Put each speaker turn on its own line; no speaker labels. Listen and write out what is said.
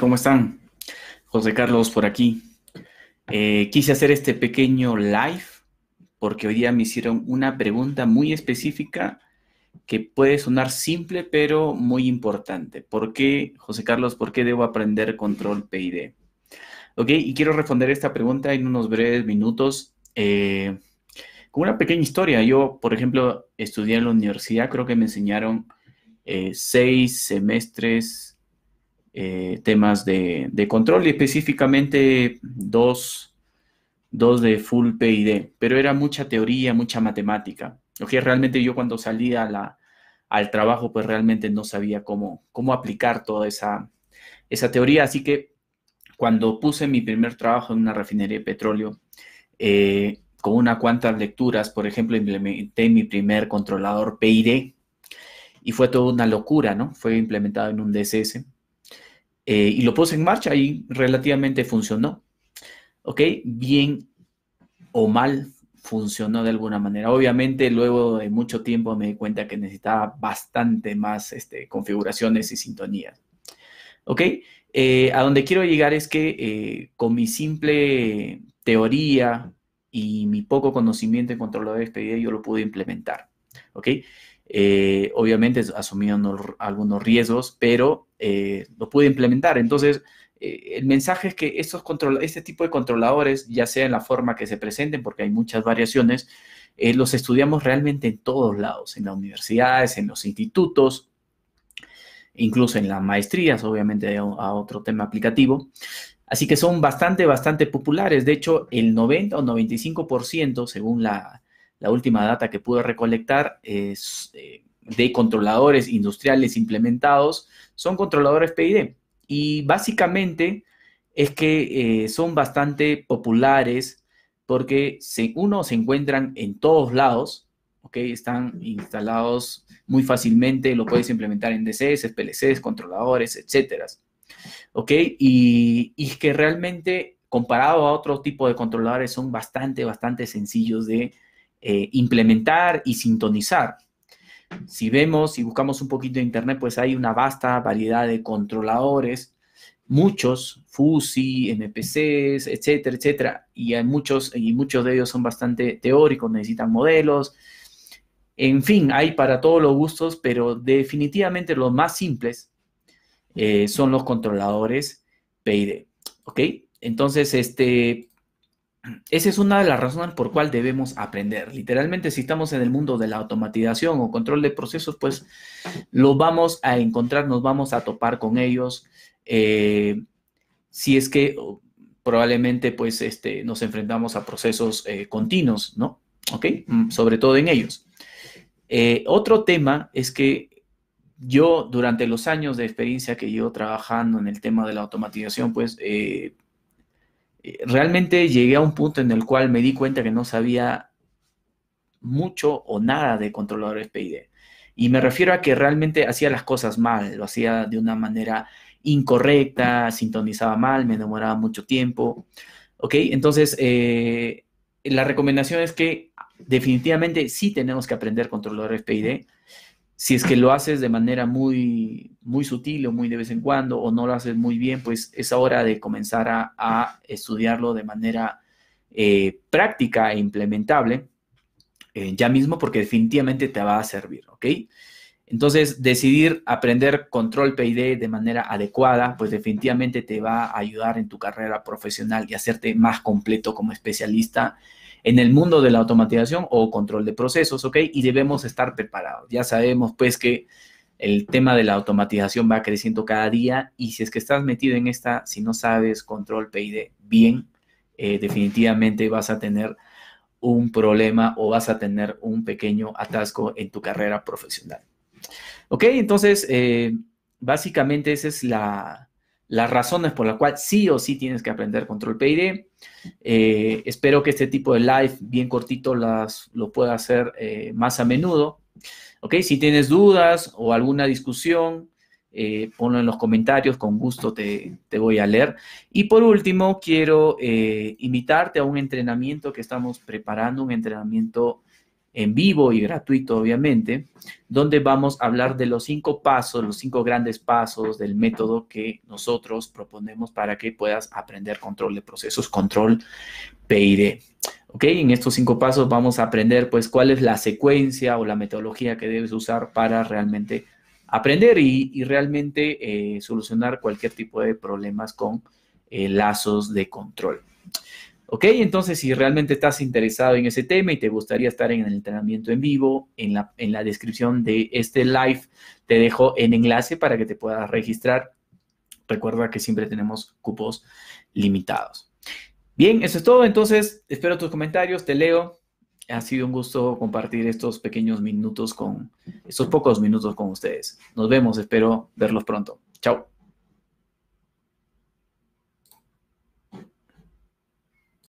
¿cómo están? José Carlos por aquí. Eh, quise hacer este pequeño live porque hoy día me hicieron una pregunta muy específica que puede sonar simple pero muy importante. ¿Por qué, José Carlos, por qué debo aprender control PID? Ok, y quiero responder esta pregunta en unos breves minutos. Eh, con una pequeña historia. Yo, por ejemplo, estudié en la universidad, creo que me enseñaron eh, seis semestres eh, temas de, control y específicamente dos, de full PID, pero era mucha teoría, mucha matemática. Lo que realmente yo cuando salí al trabajo, pues realmente no sabía cómo, cómo aplicar toda esa, teoría. Así que cuando puse mi primer trabajo en una refinería de petróleo, eh, con unas cuantas lecturas, por ejemplo, implementé mi primer controlador PID y fue toda una locura, ¿no? Fue implementado en un DSS eh, y lo puse en marcha y relativamente funcionó. ¿Ok? Bien o mal funcionó de alguna manera. Obviamente luego de mucho tiempo me di cuenta que necesitaba bastante más este, configuraciones y sintonías. ¿Ok? Eh, a donde quiero llegar es que eh, con mi simple teoría y mi poco conocimiento en control de expediente yo lo pude implementar. ¿Ok? obviamente asumiendo algunos riesgos, pero eh, lo pude implementar. Entonces, eh, el mensaje es que estos este tipo de controladores, ya sea en la forma que se presenten, porque hay muchas variaciones, eh, los estudiamos realmente en todos lados, en las universidades, en los institutos, incluso en las maestrías, obviamente a, otro tema aplicativo. Así que son bastante, bastante populares. De hecho, el 90 o 95%, según la, última data que pude recolectar, es, de controladores industriales implementados son controladores PID. Y básicamente es que eh, son bastante populares porque se, uno se encuentran en todos lados, ¿ok? Están instalados muy fácilmente, lo puedes implementar en DCs, PLCs, controladores, etcétera, Y, es que realmente comparado a otro tipo de controladores son bastante, bastante sencillos de eh, implementar y sintonizar, si vemos, y buscamos un poquito en internet, pues hay una vasta variedad de controladores, muchos, FUSI, MPCs, etcétera, etcétera, y hay muchos, y muchos de ellos son bastante teóricos, necesitan modelos. En fin, hay para todos los gustos, pero definitivamente los más simples eh, son los controladores PID. ¿Ok? Entonces, este, esa es una de las razones por cual debemos aprender. Literalmente, si estamos en el mundo de la automatización o control de procesos, pues lo vamos a encontrar, nos vamos a topar con ellos. Eh, si es que probablemente, pues, este, nos enfrentamos a procesos eh, continuos, ¿no? ¿Ok? Mm, sobre todo en ellos. Eh, otro tema es que yo, durante los años de experiencia que llevo trabajando en el tema de la automatización, pues, eh, realmente llegué a un punto en el cual me di cuenta que no sabía mucho o nada de controladores PID. Y me refiero a que realmente hacía las cosas mal, lo hacía de una manera incorrecta, sintonizaba mal, me demoraba mucho tiempo. ¿Ok? Entonces, eh, la recomendación es que definitivamente sí tenemos que aprender controladores PID si es que lo haces de manera muy, muy sutil o muy de vez en cuando o no lo haces muy bien, pues es hora de comenzar a, estudiarlo de manera eh, práctica e implementable eh, ya mismo porque definitivamente te va a servir, ¿ok? Entonces, decidir aprender control PID de manera adecuada, pues definitivamente te va a ayudar en tu carrera profesional y hacerte más completo como especialista en el mundo de la automatización o control de procesos, ¿ok? Y debemos estar preparados. Ya sabemos pues que el tema de la automatización va creciendo cada día y si es que estás metido en esta, si no sabes control PID bien, eh, definitivamente vas a tener un problema o vas a tener un pequeño atasco en tu carrera profesional. Ok, entonces eh, básicamente esa es la, las razones por las cuales sí o sí tienes que aprender control PID. Eh, espero que este tipo de live bien cortito las, lo pueda hacer eh, más a menudo. ¿Ok? Si tienes dudas o alguna discusión, eh, ponlo en los comentarios, con gusto te, te, voy a leer. Y por último, quiero invitarte a un entrenamiento que estamos preparando, un entrenamiento en vivo y gratuito, obviamente, donde vamos a hablar de los cinco pasos, los cinco grandes pasos del método que nosotros proponemos para que puedas aprender control de procesos, control PID. En estos cinco pasos vamos a aprender, pues, cuál es la secuencia o la metodología que debes usar para realmente aprender y, realmente eh, solucionar cualquier tipo de problemas con eh, lazos de control. ¿Ok? Entonces, si realmente estás interesado en ese tema y te gustaría estar en el entrenamiento en vivo, en la, en la descripción de este live te dejo el enlace para que te puedas registrar. Recuerda que siempre tenemos cupos limitados. Bien, eso es todo. Entonces, espero tus comentarios, te leo. Ha sido un gusto compartir estos pequeños minutos con, estos pocos minutos con ustedes. Nos vemos, espero verlos pronto. Chao.